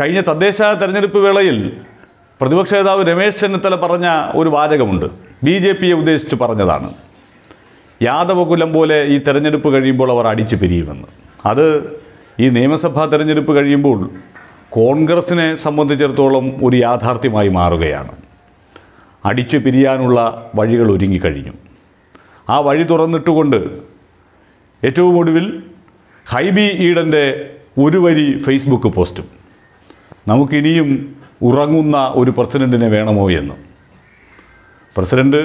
കഴിഞ്ഞ തദ്ദേശ തെരഞ്ഞെടുപ്പ് വേളയിൽ പ്രതിപക്ഷ നേതാവ് രമേശ് ചെന്നിത്തല പറഞ്ഞ ഒരു വാചകമുണ്ട് ബി ജെ പിയെ ഉദ്ദേശിച്ച് പറഞ്ഞതാണ് യാദവകുലം പോലെ ഈ തെരഞ്ഞെടുപ്പ് കഴിയുമ്പോൾ അവർ അടിച്ചു പിരിയുമെന്ന് അത് ഈ നിയമസഭാ തെരഞ്ഞെടുപ്പ് കഴിയുമ്പോൾ കോൺഗ്രസിനെ സംബന്ധിച്ചിടത്തോളം ഒരു യാഥാർത്ഥ്യമായി മാറുകയാണ് അടിച്ചു പിരിയാനുള്ള വഴികൾ ഒരുങ്ങിക്കഴിഞ്ഞു ആ വഴി തുറന്നിട്ടുകൊണ്ട് ഏറ്റവും ഒടുവിൽ ഹൈബി ഈഡൻ്റെ ഒരു വരി ഫേസ്ബുക്ക് പോസ്റ്റും നമുക്കിനിയും ഉറങ്ങുന്ന ഒരു പ്രസിഡൻറ്റിനെ വേണമോ എന്ന് പ്രസിഡൻറ്റ്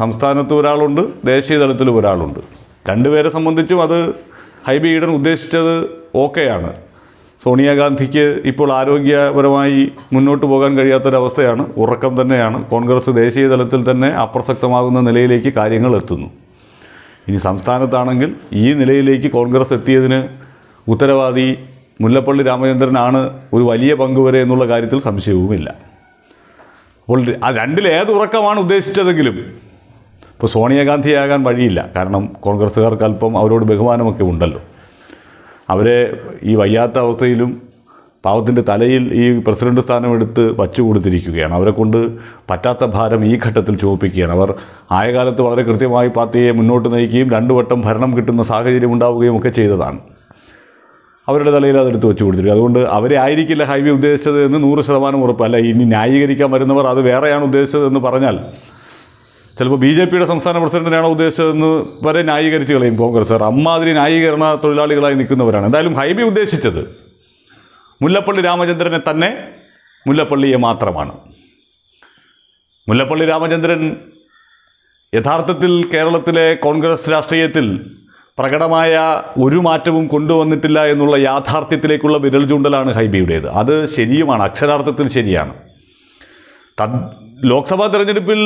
സംസ്ഥാനത്ത് ഒരാളുണ്ട് ദേശീയ തലത്തിൽ ഒരാളുണ്ട് രണ്ടുപേരെ സംബന്ധിച്ചും അത് ഹൈബി ഈഡൻ ഉദ്ദേശിച്ചത് ഓക്കെയാണ് സോണിയാഗാന്ധിക്ക് ഇപ്പോൾ ആരോഗ്യപരമായി മുന്നോട്ട് പോകാൻ കഴിയാത്തൊരവസ്ഥയാണ് ഉറക്കം തന്നെയാണ് കോൺഗ്രസ് ദേശീയ തലത്തിൽ തന്നെ അപ്രസക്തമാകുന്ന നിലയിലേക്ക് കാര്യങ്ങൾ എത്തുന്നു ഇനി സംസ്ഥാനത്താണെങ്കിൽ ഈ നിലയിലേക്ക് കോൺഗ്രസ് എത്തിയതിന് ഉത്തരവാദി മുല്ലപ്പള്ളി രാമചന്ദ്രനാണ് ഒരു വലിയ പങ്ക് വരെ എന്നുള്ള കാര്യത്തിൽ സംശയവുമില്ല അപ്പോൾ രണ്ടിൽ ഏത് ഉറക്കമാണ് ഉദ്ദേശിച്ചതെങ്കിലും ഇപ്പോൾ സോണിയാഗാന്ധിയാകാൻ വഴിയില്ല കാരണം കോൺഗ്രസ്സുകാർക്ക് അല്പം അവരോട് ബഹുമാനമൊക്കെ ഉണ്ടല്ലോ അവരെ ഈ വയ്യാത്ത അവസ്ഥയിലും പാവത്തിൻ്റെ തലയിൽ ഈ പ്രസിഡന്റ് സ്ഥാനമെടുത്ത് വച്ചു കൊടുത്തിരിക്കുകയാണ് അവരെ കൊണ്ട് പറ്റാത്ത ഭാരം ഈ ഘട്ടത്തിൽ ചുവപ്പിക്കുകയാണ് അവർ ആയകാലത്ത് വളരെ കൃത്യമായി പാർട്ടിയെ മുന്നോട്ട് നയിക്കുകയും രണ്ടു വട്ടം ഭരണം കിട്ടുന്ന സാഹചര്യം ഉണ്ടാവുകയും ഒക്കെ ചെയ്തതാണ് അവരുടെ തലയിൽ അതെടുത്ത് വെച്ച് കൊടുത്തിരിക്കും അതുകൊണ്ട് അവരെ ആയിരിക്കില്ല ഹൈവേ ഉദ്ദേശിച്ചത് എന്ന് നൂറ് ശതമാനം ഉറപ്പ് അല്ല ഇനി ന്യായീകരിക്കാൻ വരുന്നവർ അത് വേറെയാണ് ഉദ്ദേശിച്ചത് എന്ന് പറഞ്ഞാൽ ചിലപ്പോൾ ബി ജെ പിയുടെ സംസ്ഥാന പ്രസിഡന്റിനാണോ ഉദ്ദേശിച്ചതെന്ന് വരെ ന്യായീകരിച്ച് കളയും കോൺഗ്രസ്സുകാർ അമ്മാതിരി ന്യായീകരണ തൊഴിലാളികളായി നിൽക്കുന്നവരാണ് എന്തായാലും ഹൈബി ഉദ്ദേശിച്ചത് മുല്ലപ്പള്ളി രാമചന്ദ്രനെ തന്നെ മുല്ലപ്പള്ളിയെ മാത്രമാണ് മുല്ലപ്പള്ളി രാമചന്ദ്രൻ യഥാർത്ഥത്തിൽ കേരളത്തിലെ കോൺഗ്രസ് രാഷ്ട്രീയത്തിൽ പ്രകടമായ ഒരു മാറ്റവും കൊണ്ടുവന്നിട്ടില്ല എന്നുള്ള യാഥാർത്ഥ്യത്തിലേക്കുള്ള വിരൽ ചൂണ്ടലാണ് ഹൈബിയുടേത് അത് ശരിയുമാണ് അക്ഷരാർത്ഥത്തിൽ ശരിയാണ് തദ് ലോക്സഭാ തെരഞ്ഞെടുപ്പിൽ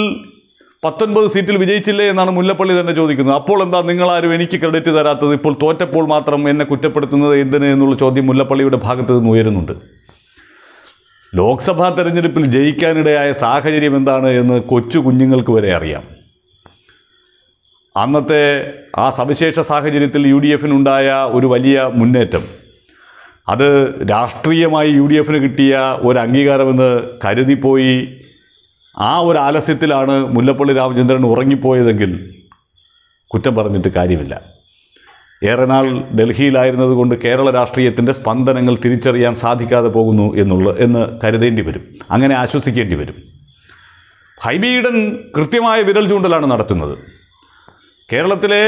പത്തൊൻപത് സീറ്റിൽ വിജയിച്ചില്ലേ എന്നാണ് മുല്ലപ്പള്ളി തന്നെ ചോദിക്കുന്നത് അപ്പോൾ എന്താ നിങ്ങളാരും എനിക്ക് ക്രെഡിറ്റ് തരാത്തത് ഇപ്പോൾ തോറ്റപ്പോൾ മാത്രം എന്നെ കുറ്റപ്പെടുത്തുന്നത് എന്തിന് എന്നുള്ള ചോദ്യം മുല്ലപ്പള്ളിയുടെ ഭാഗത്ത് നിന്ന് ഉയരുന്നുണ്ട് ലോക്സഭാ തെരഞ്ഞെടുപ്പിൽ ജയിക്കാനിടയായ സാഹചര്യം എന്താണ് എന്ന് കൊച്ചു കുഞ്ഞുങ്ങൾക്ക് വരെ അറിയാം അന്നത്തെ ആ സവിശേഷ സാഹചര്യത്തിൽ യു ഡി എഫിനുണ്ടായ ഒരു വലിയ മുന്നേറ്റം അത് രാഷ്ട്രീയമായി യു ഡി എഫിന് കിട്ടിയ ഒരു അംഗീകാരമെന്ന് കരുതിപ്പോയി ആ ഒരു ആലസ്യത്തിലാണ് മുല്ലപ്പള്ളി രാമചന്ദ്രൻ ഉറങ്ങിപ്പോയതെങ്കിൽ കുറ്റം പറഞ്ഞിട്ട് കാര്യമില്ല ഏറെ നാൾ ഡൽഹിയിലായിരുന്നതുകൊണ്ട് കേരള രാഷ്ട്രീയത്തിൻ്റെ സ്പന്ദനങ്ങൾ തിരിച്ചറിയാൻ സാധിക്കാതെ പോകുന്നു എന്നുള്ള എന്ന് കരുതേണ്ടി വരും അങ്ങനെ ആശ്വസിക്കേണ്ടി വരും ഹൈബിയിടൻ കൃത്യമായ വിരൽ ചൂണ്ടലാണ് നടത്തുന്നത് കേരളത്തിലെ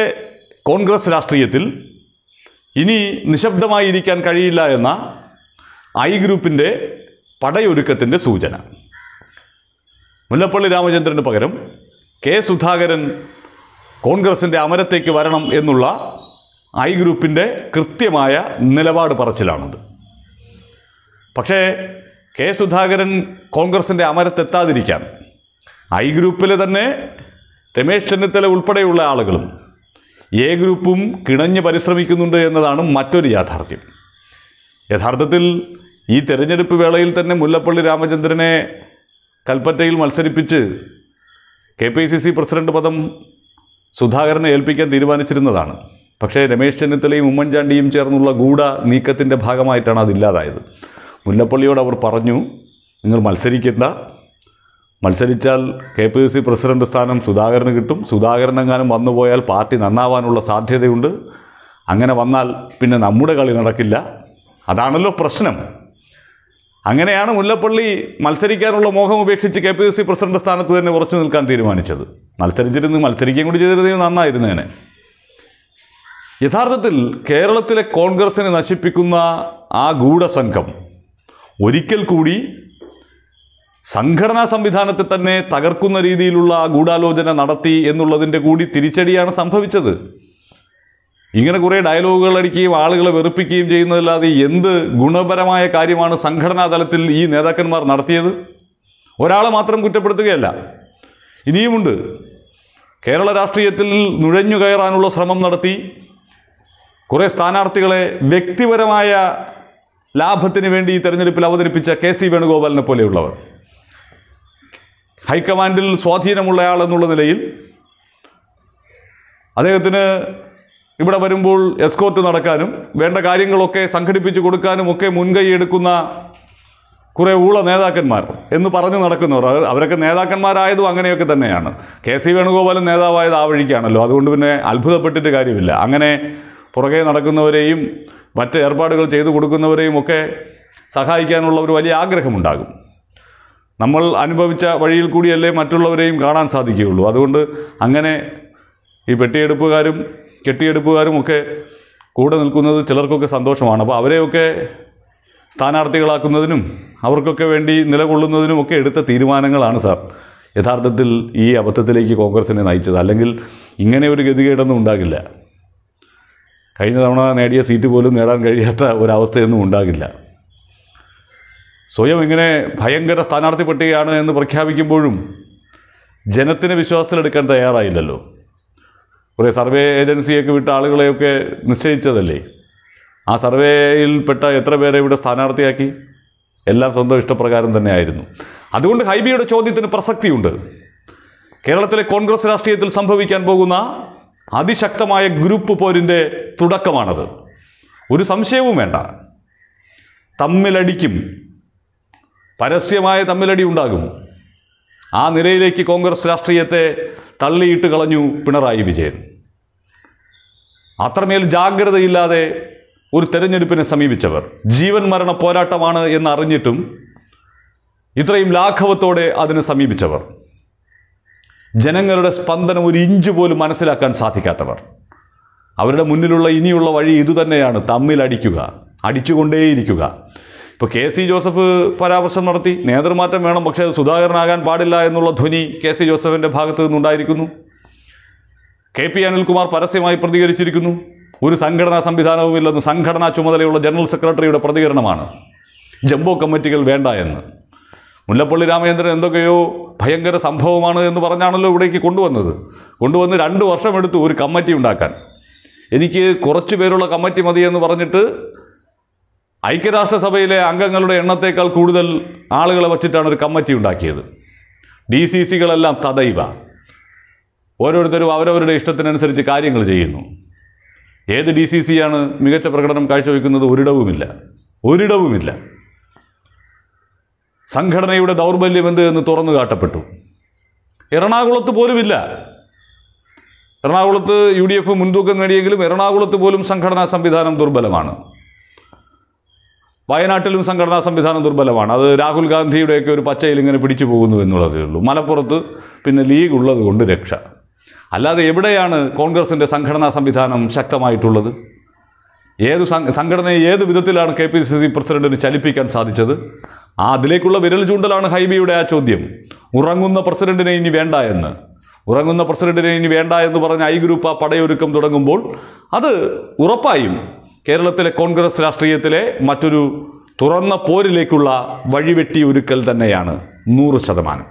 കോൺഗ്രസ് രാഷ്ട്രീയത്തിൽ ഇനി നിശബ്ദമായി ഇരിക്കാൻ കഴിയില്ല എന്ന ഐ ഗ്രൂപ്പിൻ്റെ പടയൊരുക്കത്തിൻ്റെ സൂചന മുല്ലപ്പള്ളി രാമചന്ദ്രന് പകരം കെ സുധാകരൻ കോൺഗ്രസിൻ്റെ അമരത്തേക്ക് വരണം എന്നുള്ള ഐ ഗ്രൂപ്പിൻ്റെ കൃത്യമായ നിലപാട് പറച്ചിലാണത് പക്ഷേ കെ സുധാകരൻ കോൺഗ്രസിൻ്റെ അമരത്തെത്താതിരിക്കാൻ ഐ ഗ്രൂപ്പിലെ തന്നെ രമേശ് ചെന്നിത്തല ഉൾപ്പെടെയുള്ള ആളുകളും എ ഗ്രൂപ്പും കിണഞ്ഞ് പരിശ്രമിക്കുന്നുണ്ട് എന്നതാണ് മറ്റൊരു യാഥാർത്ഥ്യം യഥാർത്ഥത്തിൽ ഈ തെരഞ്ഞെടുപ്പ് വേളയിൽ തന്നെ മുല്ലപ്പള്ളി രാമചന്ദ്രനെ കൽപ്പറ്റയിൽ മത്സരിപ്പിച്ച് K P C C president പദം സുധാകരനെ ഏൽപ്പിക്കാൻ തീരുമാനിച്ചിരുന്നതാണ് പക്ഷേ രമേശ് ചെന്നിത്തലയും ഉമ്മൻചാണ്ടിയും ചേർന്നുള്ള ഗൂഢ നീക്കത്തിൻ്റെ ഭാഗമായിട്ടാണ് അതില്ലാതായത് മുല്ലപ്പള്ളിയോട് അവർ പറഞ്ഞു നിങ്ങൾ മത്സരിക്കുന്ന മത്സരിച്ചാൽ കെ പി സി പ്രസിഡന്റ് സ്ഥാനം സുധാകരന് കിട്ടും സുധാകരൻ വന്നു പോയാൽ പാർട്ടി നന്നാവാനുള്ള സാധ്യതയുണ്ട് അങ്ങനെ വന്നാൽ പിന്നെ നമ്മുടെ കളി നടക്കില്ല അതാണല്ലോ പ്രശ്നം അങ്ങനെയാണ് മുല്ലപ്പള്ളി മത്സരിക്കാനുള്ള മോഹം ഉപേക്ഷിച്ച് കെ പി സി പ്രസിഡന്റ് സ്ഥാനത്ത് തന്നെ ഉറച്ചു നിൽക്കാൻ തീരുമാനിച്ചത് മത്സരിച്ചിരുന്ന് മത്സരിക്കുകയും കൂടി ചെയ്തിരുന്നെങ്കിൽ നന്നായിരുന്നേനെ യഥാർത്ഥത്തിൽ കേരളത്തിലെ കോൺഗ്രസിനെ നശിപ്പിക്കുന്ന ആ ഗൂഢസംഘം ഒരിക്കൽ കൂടി സംഘടനാ സംവിധാനത്തെ തന്നെ തകർക്കുന്ന രീതിയിലുള്ള ഗൂഢാലോചന നടത്തി എന്നുള്ളതിൻ്റെ കൂടി തിരിച്ചടിയാണ് സംഭവിച്ചത് ഇങ്ങനെ കുറേ ഡയലോഗുകൾ അടിക്കുകയും ആളുകളെ വെറുപ്പിക്കുകയും ചെയ്യുന്നതല്ലാതെ എന്ത് ഗുണപരമായ കാര്യമാണ് സംഘടനാ തലത്തിൽ ഈ നേതാക്കന്മാർ നടത്തിയത് ഒരാളെ മാത്രം കുറ്റപ്പെടുത്തുകയല്ല ഇനിയുമുണ്ട് കേരള രാഷ്ട്രീയത്തിൽ നുഴഞ്ഞു കയറാനുള്ള ശ്രമം നടത്തി കുറേ സ്ഥാനാർത്ഥികളെ വ്യക്തിപരമായ ലാഭത്തിന് വേണ്ടി ഈ തെരഞ്ഞെടുപ്പിൽ അവതരിപ്പിച്ച കെ സി വേണുഗോപാലിനെ പോലെയുള്ളവർ ഹൈക്കമാൻഡിൽ ആൾ എന്നുള്ള നിലയിൽ അദ്ദേഹത്തിന് ഇവിടെ വരുമ്പോൾ എസ്കോർട്ട് നടക്കാനും വേണ്ട കാര്യങ്ങളൊക്കെ സംഘടിപ്പിച്ചു കൊടുക്കാനും ഒക്കെ മുൻകൈ എടുക്കുന്ന കുറേ ഊള നേതാക്കന്മാർ എന്ന് പറഞ്ഞു നടക്കുന്നവർ അവരൊക്കെ നേതാക്കന്മാരായതും അങ്ങനെയൊക്കെ തന്നെയാണ് കെ സി വേണുഗോപാലൻ നേതാവായത് ആ വഴിക്കാണല്ലോ അതുകൊണ്ട് പിന്നെ അത്ഭുതപ്പെട്ടിട്ട് കാര്യമില്ല അങ്ങനെ പുറകെ നടക്കുന്നവരെയും മറ്റ് ഏർപ്പാടുകൾ ചെയ്തു കൊടുക്കുന്നവരെയും ഒക്കെ സഹായിക്കാനുള്ള ഒരു വലിയ ആഗ്രഹമുണ്ടാകും നമ്മൾ അനുഭവിച്ച വഴിയിൽ കൂടിയല്ലേ മറ്റുള്ളവരെയും കാണാൻ സാധിക്കുകയുള്ളൂ അതുകൊണ്ട് അങ്ങനെ ഈ പെട്ടിയെടുപ്പുകാരും കെട്ടിയെടുപ്പുകാരും ഒക്കെ കൂടെ നിൽക്കുന്നത് ചിലർക്കൊക്കെ സന്തോഷമാണ് അപ്പോൾ അവരെയൊക്കെ സ്ഥാനാർത്ഥികളാക്കുന്നതിനും അവർക്കൊക്കെ വേണ്ടി നിലകൊള്ളുന്നതിനും ഒക്കെ എടുത്ത തീരുമാനങ്ങളാണ് സാർ യഥാർത്ഥത്തിൽ ഈ അബദ്ധത്തിലേക്ക് കോൺഗ്രസിനെ നയിച്ചത് അല്ലെങ്കിൽ ഇങ്ങനെ ഒരു ഗതികേടൊന്നും ഉണ്ടാകില്ല കഴിഞ്ഞ തവണ നേടിയ സീറ്റ് പോലും നേടാൻ കഴിയാത്ത ഒരവസ്ഥയൊന്നും ഉണ്ടാകില്ല സ്വയം ഇങ്ങനെ ഭയങ്കര സ്ഥാനാർത്ഥി പട്ടികയാണ് എന്ന് പ്രഖ്യാപിക്കുമ്പോഴും ജനത്തിന് വിശ്വാസത്തിലെടുക്കാൻ തയ്യാറായില്ലല്ലോ കുറേ സർവേ ഏജൻസിയൊക്കെ വിട്ട ആളുകളെയൊക്കെ നിശ്ചയിച്ചതല്ലേ ആ സർവേയിൽപ്പെട്ട എത്ര പേരെ ഇവിടെ സ്ഥാനാർത്ഥിയാക്കി എല്ലാം സ്വന്തം ഇഷ്ടപ്രകാരം തന്നെ ആയിരുന്നു അതുകൊണ്ട് ഹൈബിയുടെ ചോദ്യത്തിന് പ്രസക്തിയുണ്ട് കേരളത്തിലെ കോൺഗ്രസ് രാഷ്ട്രീയത്തിൽ സംഭവിക്കാൻ പോകുന്ന അതിശക്തമായ ഗ്രൂപ്പ് പോരിൻ്റെ തുടക്കമാണത് ഒരു സംശയവും വേണ്ട തമ്മിലടിക്കും പരസ്യമായ തമ്മിലടി ഉണ്ടാകും ആ നിലയിലേക്ക് കോൺഗ്രസ് രാഷ്ട്രീയത്തെ തള്ളിയിട്ട് കളഞ്ഞു പിണറായി വിജയൻ അത്രമേൽ ജാഗ്രതയില്ലാതെ ഒരു തെരഞ്ഞെടുപ്പിനെ സമീപിച്ചവർ ജീവൻ മരണ പോരാട്ടമാണ് എന്നറിഞ്ഞിട്ടും അറിഞ്ഞിട്ടും ഇത്രയും ലാഘവത്തോടെ അതിനെ സമീപിച്ചവർ ജനങ്ങളുടെ സ്പന്ദനം ഒരു ഇഞ്ച് പോലും മനസ്സിലാക്കാൻ സാധിക്കാത്തവർ അവരുടെ മുന്നിലുള്ള ഇനിയുള്ള വഴി ഇതുതന്നെയാണ് തമ്മിലടിക്കുക അടിച്ചുകൊണ്ടേയിരിക്കുക ഇപ്പോൾ കെ സി ജോസഫ് പരാമർശം നടത്തി നേതൃമാറ്റം വേണം പക്ഷേ സുധാകരനാകാൻ പാടില്ല എന്നുള്ള ധ്വനി കെ സി ജോസഫിൻ്റെ ഭാഗത്തു നിന്നുണ്ടായിരിക്കുന്നു കെ പി അനിൽകുമാർ പരസ്യമായി പ്രതികരിച്ചിരിക്കുന്നു ഒരു സംഘടനാ സംവിധാനവുമില്ലെന്ന് സംഘടനാ ചുമതലയുള്ള ജനറൽ സെക്രട്ടറിയുടെ പ്രതികരണമാണ് ജംബോ കമ്മിറ്റികൾ വേണ്ട എന്ന് മുല്ലപ്പള്ളി രാമചന്ദ്രൻ എന്തൊക്കെയോ ഭയങ്കര സംഭവമാണ് എന്ന് പറഞ്ഞാണല്ലോ ഇവിടേക്ക് കൊണ്ടുവന്നത് കൊണ്ടുവന്ന് രണ്ട് വർഷമെടുത്തു ഒരു കമ്മിറ്റി ഉണ്ടാക്കാൻ എനിക്ക് കുറച്ച് പേരുള്ള കമ്മിറ്റി മതി എന്ന് പറഞ്ഞിട്ട് ഐക്യരാഷ്ട്രസഭയിലെ അംഗങ്ങളുടെ എണ്ണത്തേക്കാൾ കൂടുതൽ ആളുകളെ വച്ചിട്ടാണ് ഒരു കമ്മിറ്റി ഉണ്ടാക്കിയത് ഡി സി സികളെല്ലാം തദൈവ ഓരോരുത്തരും അവരവരുടെ ഇഷ്ടത്തിനനുസരിച്ച് കാര്യങ്ങൾ ചെയ്യുന്നു ഏത് ഡി സി സിയാണ് മികച്ച പ്രകടനം കാഴ്ചവെക്കുന്നത് ഒരിടവുമില്ല ഒരിടവുമില്ല സംഘടനയുടെ ദൗർബല്യം എന്ത് എന്ന് തുറന്നു കാട്ടപ്പെട്ടു എറണാകുളത്ത് പോലുമില്ല എറണാകുളത്ത് യു ഡി എഫ് മുൻതൂക്കം നേടിയെങ്കിലും എറണാകുളത്ത് പോലും സംഘടനാ സംവിധാനം ദുർബലമാണ് വയനാട്ടിലും സംഘടനാ സംവിധാനം ദുർബലമാണ് അത് രാഹുൽ ഗാന്ധിയുടെയൊക്കെ ഒരു പച്ചയിൽ ഇങ്ങനെ പിടിച്ചു പോകുന്നു എന്നുള്ളതേ ഉള്ളൂ മലപ്പുറത്ത് പിന്നെ ലീഗ് ഉള്ളത് കൊണ്ട് രക്ഷ അല്ലാതെ എവിടെയാണ് കോൺഗ്രസിൻ്റെ സംഘടനാ സംവിധാനം ശക്തമായിട്ടുള്ളത് ഏത് സംഘടനയെ ഏത് വിധത്തിലാണ് കെ പി സി സി പ്രസിഡന്റിന് ചലിപ്പിക്കാൻ സാധിച്ചത് ആ അതിലേക്കുള്ള വിരൽ ചൂണ്ടലാണ് ഹൈബിയുടെ ആ ചോദ്യം ഉറങ്ങുന്ന പ്രസിഡന്റിനെ ഇനി വേണ്ട എന്ന് ഉറങ്ങുന്ന പ്രസിഡന്റിനെ ഇനി വേണ്ട എന്ന് പറഞ്ഞ ഐ ഗ്രൂപ്പ് ആ പടയൊരുക്കം തുടങ്ങുമ്പോൾ അത് ഉറപ്പായും കേരളത്തിലെ കോൺഗ്രസ് രാഷ്ട്രീയത്തിലെ മറ്റൊരു തുറന്ന പോരിലേക്കുള്ള വഴിവെട്ടി ഒരുക്കൽ തന്നെയാണ് നൂറ് ശതമാനം